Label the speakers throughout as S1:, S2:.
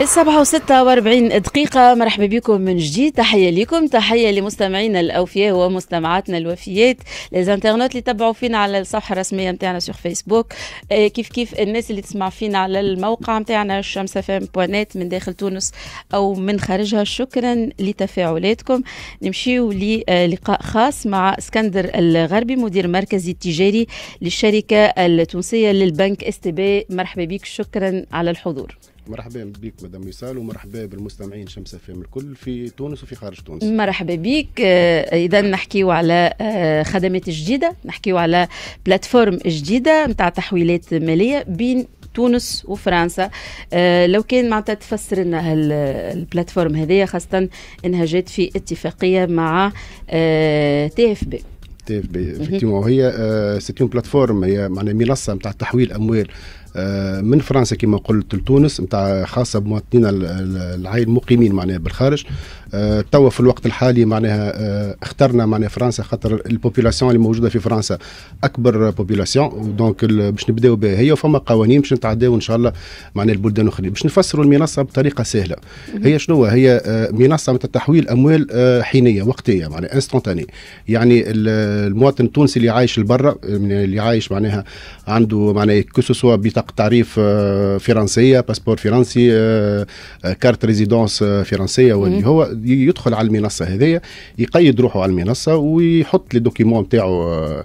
S1: السبعة وستة واربعين دقيقة مرحبا بكم من جديد تحية لكم تحية لمستمعينا الأوفياء ومستمعاتنا الوفيات الانترنت اللي تبعوا فينا على الصفحة الرسمية نتاعنا سوغ فيسبوك كيف كيف الناس اللي تسمع فينا على الموقع نتاعنا الشمس فام بوانات من داخل تونس أو من خارجها شكرا لتفاعلاتكم نمشيو للقاء خاص مع اسكندر الغربي مدير مركزي التجاري للشركة التونسية للبنك استباء مرحبا بك شكرا على الحضور
S2: مرحبا بك مدام وصال ومرحبا بالمستمعين شمس افلام الكل في تونس وفي خارج تونس مرحبا
S1: بك آه، اذا نحكيو على آه، خدمات جديده نحكيو على بلاتفورم جديده نتاع تحويلات ماليه بين تونس وفرنسا آه، لو كان معناتها تفسر لنا البلاتفورم هذه خاصه انها جات في اتفاقيه مع تي اف بي
S2: تي اف بي وهي آه سيتيون بلاتفورم هي معناها منصه نتاع تحويل اموال آه، من فرنسا كما قلت لتونس نتاع خاصه بمواطنينا العايل المقيمين معناها بالخارج آه، توا في الوقت الحالي معناها آه، اخترنا معناها فرنسا خاطر البوبولاسيون اللي موجوده في فرنسا اكبر بوبولاسيون دونك باش نبداو بها هي وفما قوانين باش نتعداو ان شاء الله معناها البلدان الاخرين باش نفسروا المنصه بطريقه سهله هي شنو هي منصه متاع تحويل اموال حينيه وقتيه معناها انستونتاني يعني المواطن التونسي اللي عايش لبرا اللي عايش معناها عنده معناها كو سوا بطاقه تعريف آه، فرنسيه باسبور فرنسي آه، آه، كارت ريزيدونس فرنسيه واللي هو يدخل على المنصه هذه يقيد روحه على المنصه ويحط لي دوكيمون نتاعو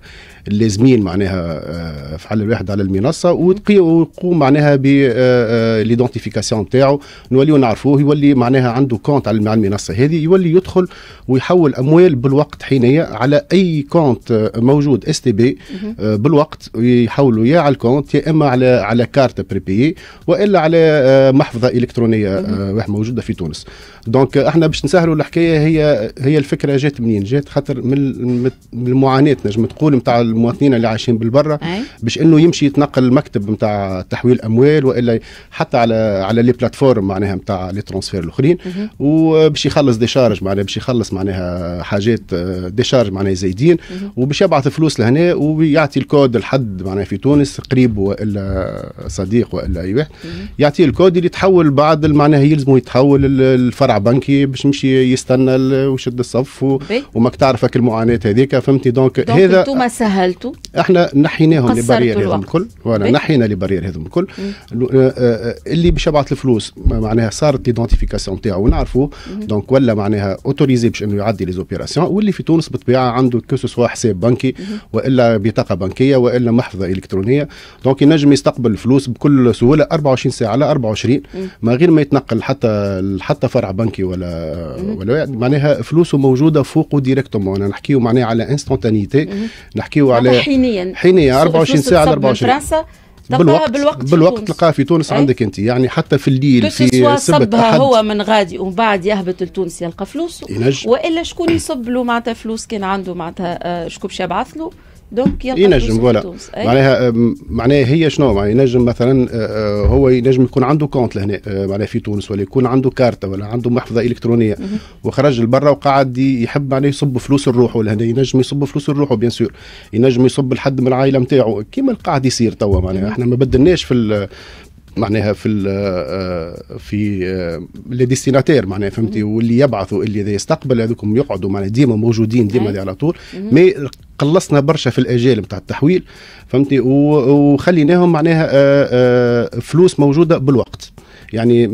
S2: اللازمين معناها آه، في حل الواحد على المنصه ويقوم معناها بالايدونتيفيكاسيون آه، آه، نتاعو نوليو نعرفوه يولي معناها عنده كونت على المنصه هذه يولي يدخل ويحول اموال بالوقت حينيه على اي كونت موجود اس تي بي بالوقت يحولوا يا على الكونت يا اما على على كارت بريبي والا على محفظه الكترونيه واحد موجوده في تونس دونك احنا باش نسهلوا الحكايه هي هي الفكره جات منين جات خاطر من, من المعاناه نجم تقول نتاع المواطنين اللي عايشين بالبرة باش انه يمشي يتنقل المكتب نتاع تحويل اموال والا حتى على على لي بلاتفورم معناها نتاع لي ترانسفير الاخرين وباش يخلص ديشارج معناها باش يخلص معناها حاجات ديشارج آه، معناها زايدين وباش يبعث فلوس لهنا ويعطي الكود لحد معناها في تونس قريب والا صديق والا اي واحد يعطيه الكود اللي يتحول بعد معناها يلزمه يتحول الفرع بنكي باش يمشي يستنى ويشد الصف وماك تعرفك المعاناه هذيك فهمتي دونك هذا
S1: انتم سهل سهلتوا
S2: احنا نحيناهم لبارير هذم الكل وانا إيه؟ نحينا لبارير هذم الكل آه، آه، اللي باش يبعث الفلوس معناها صارت ليدونتيفيكاسيون نتاعو ونعرفوا دونك ولا معناها اوتوريزي باش انه يعدي لي واللي في تونس بالطبيعه عنده كو سوا حساب بنكي والا بطاقه بنكيه والا محفظه الكترونيه دونك ينجم يستقبل الفلوس بكل سهوله 24 ساعه على 24 ما غير ما يتنقل حتى حتى فرع بنكي ولا ولا معناها فلوسه موجوده فوقه ديريكتومون نحكيو معناها على انستونتانيتي نحكيو تلقوا عليه
S1: حينيا حينيا 24 ساعه 24 فرنسا بالوقت بالوقت, بالوقت
S2: تلقاه في تونس أي؟ عندك انت يعني حتى في الليل في سبت صبها أحد هو
S1: من غادي ومن بعد يهبط لتونس يلقى فلوسه والا شكون يصب له معناتها فلوس كان عنده معناتها آه، شكون باش يبعث له دونك يلقى ينجم فوالا معناها
S2: معناها هي شنو معناها ينجم مثلا أه، أه، هو ينجم يكون عنده كونت لهنا أه، معناها في تونس ولا يكون عنده كارتة ولا عنده محفظه الكترونيه وخرج لبرا وقعد يحب معناها يصب فلوس الروح ولا هنا ينجم يصب فلوس الروح بيان سور ينجم يصب لحد من العائله نتاعو كيما قاعد يصير توا معناها احنا ما بدلناش في معناها في الـ في لي ديستيناتير معناها فهمتي واللي يبعثوا اللي يستقبل هذوكم يقعدوا معناها ديما موجودين ديما إيه. دي على طول مي قلصنا برشا في الاجال نتاع التحويل فهمتني وخليناهم معناها آه، آه، فلوس موجوده بالوقت يعني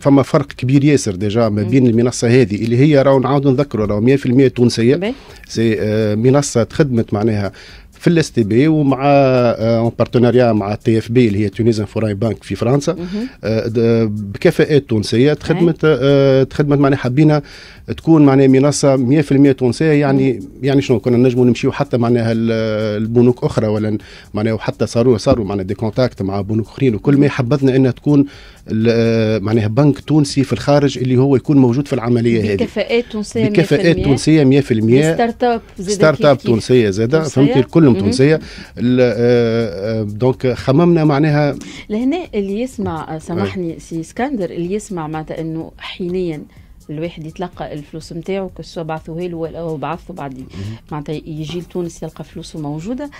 S2: فما فرق كبير ياسر ديجا ما بين المنصه هذه اللي هي راهو نعاود نذكروا راهو 100% تونسيه سي آه، منصه تخدمت معناها في الاس تي بي ومع اون آه، بارتناريا مع تي اف بي اللي هي تونيز فوراي بانك في فرنسا آه، بكفاءات تونسيه تخدمت آه، تخدمت معناها حبينا تكون معناها منصه 100% تونسيه يعني يعني شنو كنا نجموا نمشيو حتى معناها البنوك اخرى ولا معناها وحتى صاروا صاروا معناها دي كونتاكت مع بنوك اخرين وكل ما حبذنا انها تكون آه، معناها بنك تونسي في الخارج اللي هو يكون موجود في العمليه هذه
S1: بكفاءات تونسيه بكفاءات تونسيه
S2: 100% ستارت
S1: اب ستارت اب تونسيه زاده فهمت كلهم تونسيه
S2: دونك آه، آه، خممنا معناها
S1: لهنا اللي يسمع سامحني سي اسكندر اللي يسمع معناتها انه حينيا الواحد يتلقى الفلوس نتاعو كسوا بعثوه له او بعثوا بعد معناتها يجي لتونس يلقى فلوسه موجوده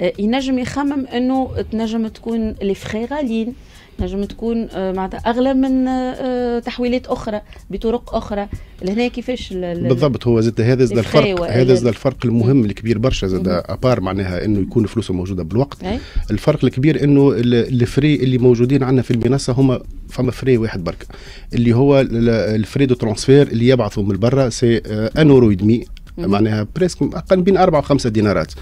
S1: آه، ينجم يخمم انه تنجم تكون لي فخي غاليين نجم تكون آه، معناتها اغلى من آه، تحويلات اخرى بطرق اخرى لهنا كيفاش
S2: بالضبط هو زاد هذا زاد الفرق هذا زاد الفرق المهم الكبير برشا زاد ابار معناها انه يكون فلوسه موجوده بالوقت الفرق الكبير انه الفري اللي موجودين عندنا في المنصه هما فما فري واحد برك اللي هو الفري دو ترانسفير اللي يبعثوا من برا سي آه، ان اورو معناها بريسك اقل بين أربعة وخمسة دينارات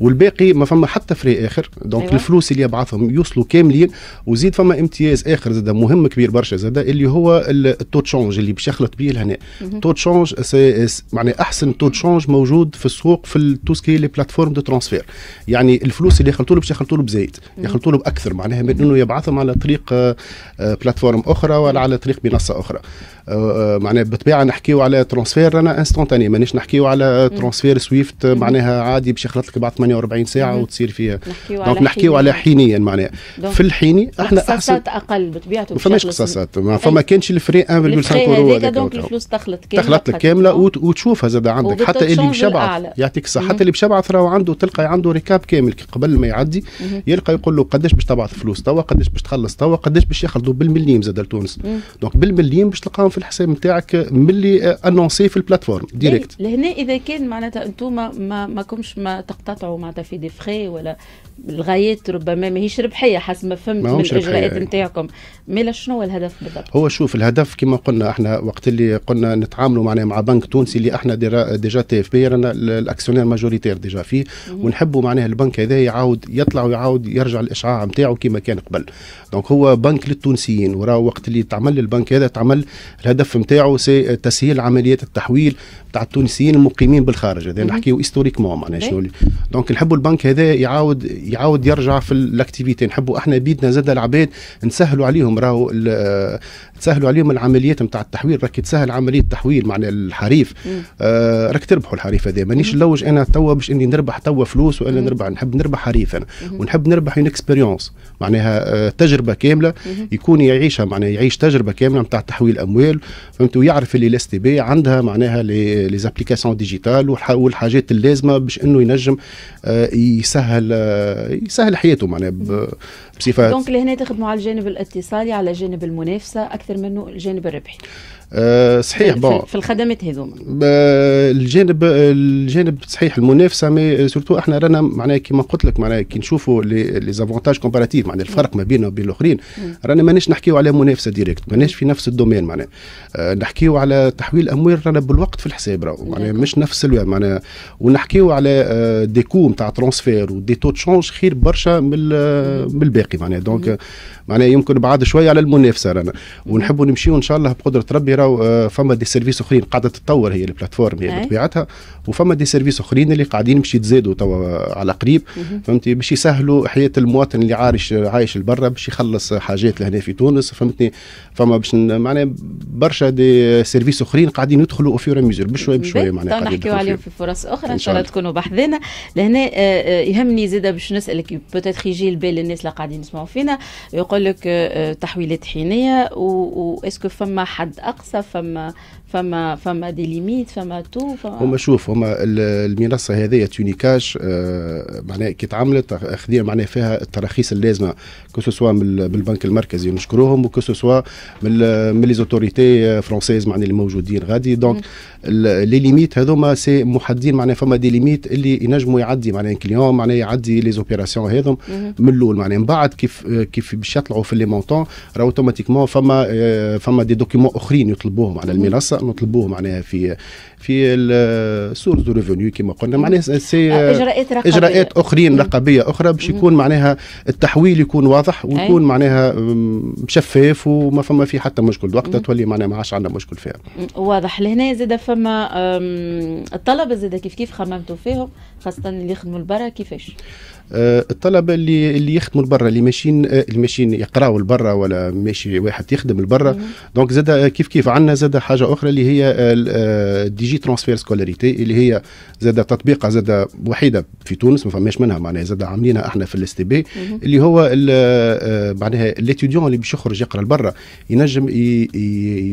S2: والباقي ما فما حتى فري اخر دونك أيوة. الفلوس اللي يبعثهم يوصلوا كاملين وزيد فما امتياز اخر زاد مهم كبير برشا زاد اللي هو التو تشونج اللي باش يخلط به لهنا تو تشونج معناها احسن تو تشونج موجود في السوق في تو سكي لي بلاتفورم دو ترانسفير يعني الفلوس اللي يخلطوا له باش يخلطوا له بزايد يخلطوا له باكثر معناها من انه يبعثهم على طريق بلاتفورم آه، آه، اخرى ولا على طريق منصه اخرى آه، معناها بالطبيعه نحكيو على ترانسفير رانا انستونتاني مانيش نحكيو على ترانسفير سويفت معناها عادي باش يخلط لك بعد 48 ساعه وتصير فيها دونك نحكيو على حينيا معناها في الحيني احنا احسن
S1: اقل بطبيعته ما فماش قصاصات
S2: ما أيوة. فما كانش الفري 1.5 اورو هذاك دونك الفلوس
S1: تخلط كامله تخلط لك كامله
S2: وتشوفها زاد عندك حتى اللي بشبعث يعطيك الصحه حتى اللي بشبعث راهو عنده تلقى عنده ريكاب كامل قبل ما يعدي يلقى يقول له قداش باش تبعث فلوس توا قداش باش تخلص توا قداش باش ياخذوا بالمليم زاد لتونس دونك بالمليم باش تلقاهم في الحساب نتاعك ملي انونسي آه، في البلاتفورم ديريكت
S1: إيه، لهنا اذا كان معناتها انتم ما ما كمش ما تقتطعوا معناتها في دي فري ولا الغايات ربما ماهيش ربحيه حسب ما فهمت من الاجراءات نتاعكم مالا شنو الهدف بالضبط؟
S2: هو شوف الهدف كما قلنا احنا وقت اللي قلنا نتعاملوا معناها مع بنك تونسي اللي احنا ديجا تي اف بي رانا الاكسيونير ماجوريتير ديجا فيه ونحبوا معناها البنك هذا يعاود يطلع ويعاود يرجع الاشعاع نتاعو كما كان قبل دونك هو بنك للتونسيين وراه وقت اللي تعمل البنك هذا تعمل الهدف نتاعو سي تسهيل عمليات التحويل تاع التونسيين المقيمين بالخارج هذا نحكيو هيستوريكمون معناها إيه. شنو دونك نحبوا البنك هذا يعاود يعاود يرجع في الاكتيفيتي نحبوا احنا بيدنا زاد العباد نسهلوا عليهم راهو آه، تسهلوا عليهم العمليات نتاع التحويل راك تسهل عمليه التحويل معنى الحريف آه راك تربحوا الحريف هذا مانيش نلوج انا توا باش اني نربح توا فلوس وانا نربح نحب نربح حريف انا ونحب نربح اون اكسبيريونس معناها آه، تجربه كامله يكون يعيشها معناها يعيش تجربه كامله نتاع تحويل اموال فهمت ويعرف اللي الاس تي بي عندها معناها لي زابليكاسيون ديجيتال والحاجات اللازمه باش انه ينجم آه، يسهل يسهل حياته معناها بصفات دونك
S1: لهنا تخدموا على الجانب الاتصالي على جانب المنافسه اكثر منه الجانب الربحي
S2: آه، صحيح بون في
S1: الخدمات هذوما
S2: الجانب الجانب صحيح المنافسه مي سورتو احنا رانا معناها كيما قلت لك معناها كي نشوفوا لي زافونتاج كومباراتيف معناها الفرق ما بيننا وبين الاخرين رانا ماناش نحكيو على منافسه ديريكت ماناش في نفس الدومين معناها آه، نحكيو على تحويل اموال رانا بالوقت في الحساب راهو معناها مش نفس الوقت معناها ونحكيو على دي كو نتاع ترونسفير ودي تو تشونج خير برشا من الباقي معناها دونك معناها يمكن بعد شويه على المنافسه رانا ونحبوا نمشيو ان شاء الله بقدره ربي راهو فما دي سيرفيس اخرين قاعده تتطور هي البلاتفورم هي إيه. بطبيعتها وفما دي سيرفيس اخرين اللي قاعدين باش يتزادوا توا على قريب فهمتي باش يسهلوا حياه المواطن اللي عايش عايش لبرا باش يخلص حاجات لهنا في تونس فهمتني فما باش معناها برشا دي سيرفيس اخرين قاعدين يدخلوا فيورا ميزور بشوي بشوي معناها طيب، قاعدين نحكيو عليهم في
S1: فرص اخرى ان شاء الله تكونوا بحذنا لهنا آه، آه، يهمني زاده باش نسالك بوتيتر يجي البال الناس اللي قاعدين يسمعوا فينا يقول لك آه، تحويلات حينيه واسكو فما حد اقصى from فما فما دي ليميت فما تو فما هما
S2: شوف هما المنصه هذه تونيكاش آه معناها كي تعملت اخذيها معناها فيها التراخيص اللازمه كو سوا من البنك المركزي نشكروهم وكو سوا من من لي زوتوريتي فرونسيز معناها اللي موجودين غادي دونك لي ليميت هذوما سي محددين معناها فما دي ليميت اللي ينجموا يعدي معناها كليون معناها يعدي لي زوبيراسيون هذوم من الاول معناها من بعد كيف آه، كيف باش يطلعوا في لي مونتون راه اوتوماتيكمون فما آه، فما دي دوكيمون اخرين يطلبوهم على المنصه الاعضاء نطلبوه معناها في في السورس دو ريفونيو كما قلنا معناها سي آه، اجراءات رقابيه اجراءات اخرين رقابيه اخرى باش يكون معناها التحويل يكون واضح ويكون معناها شفاف وما فما في حتى مشكل وقتها تولي معناها ما عادش عندنا مشكل فيها
S1: واضح لهنا زاد فما الطلبه زاد كيف كيف خممتوا فيهم خاصه اللي يخدموا البرا كيفاش
S2: آه، الطلبه اللي اللي يخدموا لبرا اللي ماشيين آه، اللي ماشيين يقراوا لبرا ولا ماشي واحد يخدم لبرا دونك زاد آه، كيف كيف عندنا زاد حاجه اخرى اللي هي دي جي ترانسفير سكولاريتي اللي هي زاد تطبيقه زاد وحيده في تونس ما فماش منها معناها زاد عاملينها احنا في الاس تي بي اللي هو معناها ليتيديون اللي باش يخرج يقرا لبرا ينجم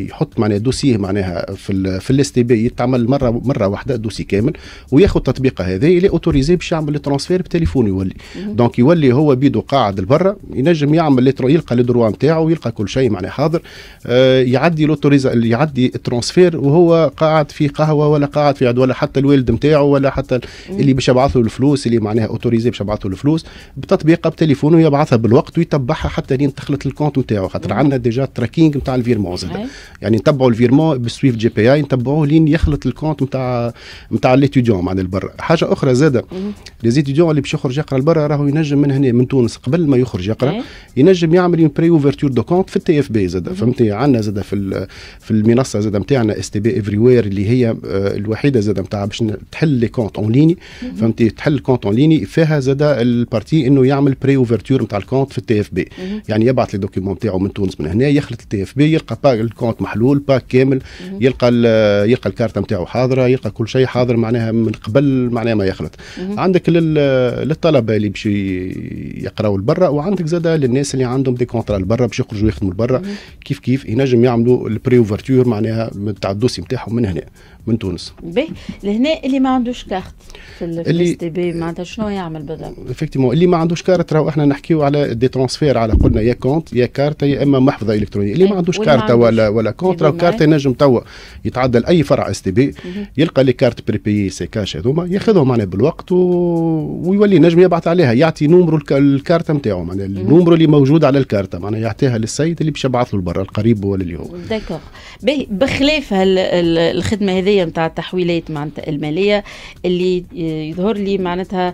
S2: يحط معناها دوسيه معناها في في الاس تي بي يتعمل مره مره واحده دوسي كامل وياخذ تطبيقه هذه اللي اوتوريزي باش يعمل الترانسفير بتليفوني يولي دونك يولي هو بيده قاعد لبرا ينجم يعمل يلقى لدروا نتاعو ويلقى كل شيء معناه حاضر آه يعدي لوتوريزا يعدي الترانسفير وهو قاعد في قهوه ولا قاعد في عد ولا حتى الوالد نتاعو ولا حتى اللي باش يبعث له الفلوس اللي معناها اوتوريزي باش يبعث له الفلوس بتطبيقه بتليفونه يبعثها بالوقت ويتبعها حتى لين دخلت الكونت نتاعو خاطر عندنا ديجا تراكينج نتاع الفيرمون زاد يعني نتبعوا الفيرمون بالسويف جي بي اي نتبعوه لين يخلط الكونت نتاع نتاع ليتيديون معناها البر حاجه اخرى زاده لي زيتيديون اللي باش يخرج يقرا لبرا راهو ينجم من هنا من تونس قبل ما يخرج يقرا إيه. ينجم يعمل بري اوفرتور دو كونت في التي اف بي زاد فهمتي عندنا زاد في في المنصه زاد نتاعنا اس تي بي افري وير اللي هي آه، الوحيده زاد نتاع باش تحل لي كونت اون ليني فهمتي تحل كونت اون ليني فيها زاد البارتي انه يعمل بري اوفرتور نتاع الكونت في التي اف بي يعني يبعث لي دوكيومون نتاعو من تونس من هنا يخلط التي اف بي يلقى باك الكونت محلول باك كامل يلقى يلقى الكارت نتاعو حاضره يلقى كل شيء حاضر معناها من قبل معناها ما يخلط عندك للطلب الطلبه اللي باش يقراوا لبرا وعندك زاد للناس اللي عندهم دي كونترا لبرا باش يخرجوا يخدموا لبرا كيف كيف ينجم يعملوا البري اوفرتور معناها تاع الدوسي نتاعهم من هنا من تونس
S1: باهي لهنا اللي ما عندوش كارت في الاس تي بي معناتها شنو يعمل بالضبط؟
S2: افكتيمون اللي ما عندوش كارت راهو احنا نحكيو على دي ترانسفير على قلنا يا كونت يا كارت يا اما محفظه الكترونيه اللي ما عندوش كارت ولا ولا كونت راهو كارت ينجم توا يتعدى لاي فرع اس تي بي يلقى لي كارت بريبيي سي كاش هذوما ياخذهم معناها بالوقت و... ويولي نجم يبعث عليها يعطي نومرو الكارت نتاعو معناها النومرو اللي موجود على الكارت معناها يعطيها للسيد اللي باش يبعث له لبرا القريب ولا اللي هو.
S1: داكوغ باهي بخلاف الخدمه هذه هذايا نتاع التحويلات معناتها الماليه اللي يظهر لي معناتها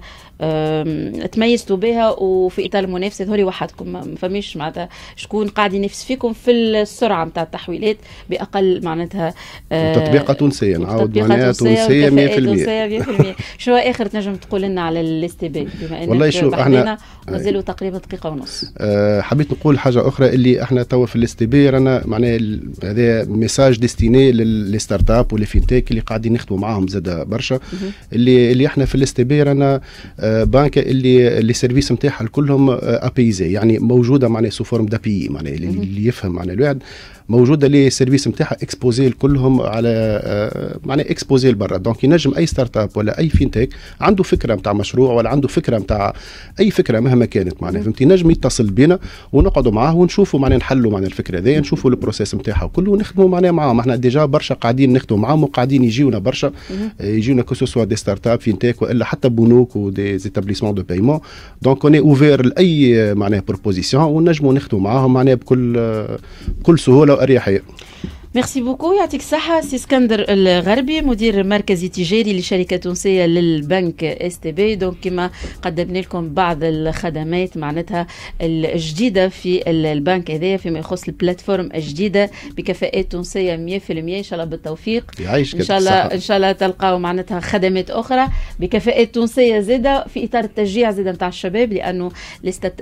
S1: تميزتوا بها وفي اطار المنافسه هوري وحدكم ما فماش معناتها شكون قاعد ينافس فيكم في السرعه نتاع التحويلات باقل معناتها أه، تطبيقه
S2: تونسيه نعاود معناها تونسيه
S1: 100% 100% شو اخر تنجم تقول لنا على الاستي بي بما انك والله شوف احنا مازالوا تقريبا دقيقه ونص
S2: أه، حبيت نقول حاجه اخرى اللي احنا توا في الاستي بي رانا معناها هذا ميساج ديستيني للستارت اب والفينتيك اللي قاعدين نخدموا معاهم زاد برشا اللي اللي احنا في الاستي بي رانا أه، بانك اللي اللي سيرفيس نتاعها كلهم ابيزي آه، يعني موجوده معناها سو فورم دابي معناها اللي يفهم معناها الواحد موجوده لي سيرفيس نتاعها اكسبوزي كلهم على آه، معناها اكسبوزي لبرا دونك ينجم اي ستارت اب ولا اي فينتك عنده فكره نتاع مشروع ولا عنده فكره نتاع اي فكره مهما كانت معناها فهمت ينجم يتصل بينا ونقعدوا معاه ونشوفوا معناها نحلوا معناها الفكره هذيا نشوفوا البروسيس نتاعها وكله ونخدموا معناها معاهم احنا ديجا برشا قاعدين نخدموا معاهم وقاعدين يجيونا برشا آه، يجيونا كو سوا دي ستارت اب فينتك والا حتى بنوك ودي les établissements de paiement دونك اوني اوفير لاي معناها بروبوزيسيون ونجموا نخدموا معاهم معناها بكل آه, بكل سهوله واريحيه
S1: ميرسي بوكو يعطيك الصحة سي اسكندر الغربي مدير مركزي تجاري لشركة تونسية للبنك اس تي بي دونك كما قدمنا لكم بعض الخدمات معناتها الجديدة في البنك هذايا فيما يخص البلاتفورم الجديدة بكفاءات تونسية 100% إن شاء الله بالتوفيق
S2: يعيشك إن شاء الله إن
S1: شاء الله تلقاو معناتها خدمات أخرى بكفاءات تونسية زادة في إطار التشجيع زادة نتاع الشباب لأنه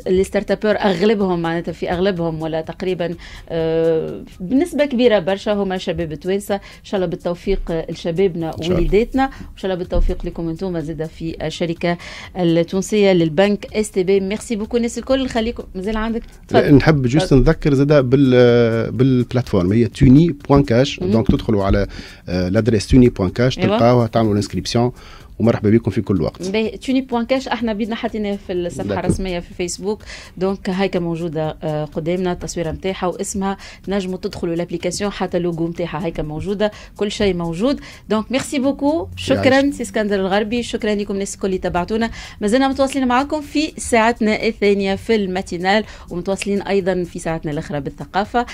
S1: الستارت ابور أغلبهم معناتها في أغلبهم ولا تقريبا آه، بنسبة كبيرة برشا هما شباب توانسة إن شاء الله بالتوفيق لشبابنا ووليداتنا وإن شاء الله بالتوفيق لكم أنتم زادة في الشركة التونسية للبنك اس تي بي ميرسي بوكو الناس الكل خليكم مازال عندك نحب جوست
S2: نذكر زاد بال بالبلاتفورم هي توني بوان كاش دونك تدخلوا على لادريس آه، توني بوان أيوة. كاش تلقاوها تعملوا الانسكريبسيون ومرحبا بكم في كل وقت
S1: توني بوان كاش احنا بدنا حطينا في الصفحه الرسميه في الفيسبوك دونك هيك موجوده آه، قدامنا التصويره نتاعها واسمها نجموا تدخلوا لابليكاسيون حتى اللوجو نتاعها هيك موجوده كل شيء موجود دونك ميرسي بوكو شكرا سي اسكندر الغربي شكرا لكم الناس الكل اللي تبعتونا مازلنا متواصلين معكم في ساعتنا الثانيه في الماتينال ومتواصلين ايضا في ساعتنا الاخرى بالثقافه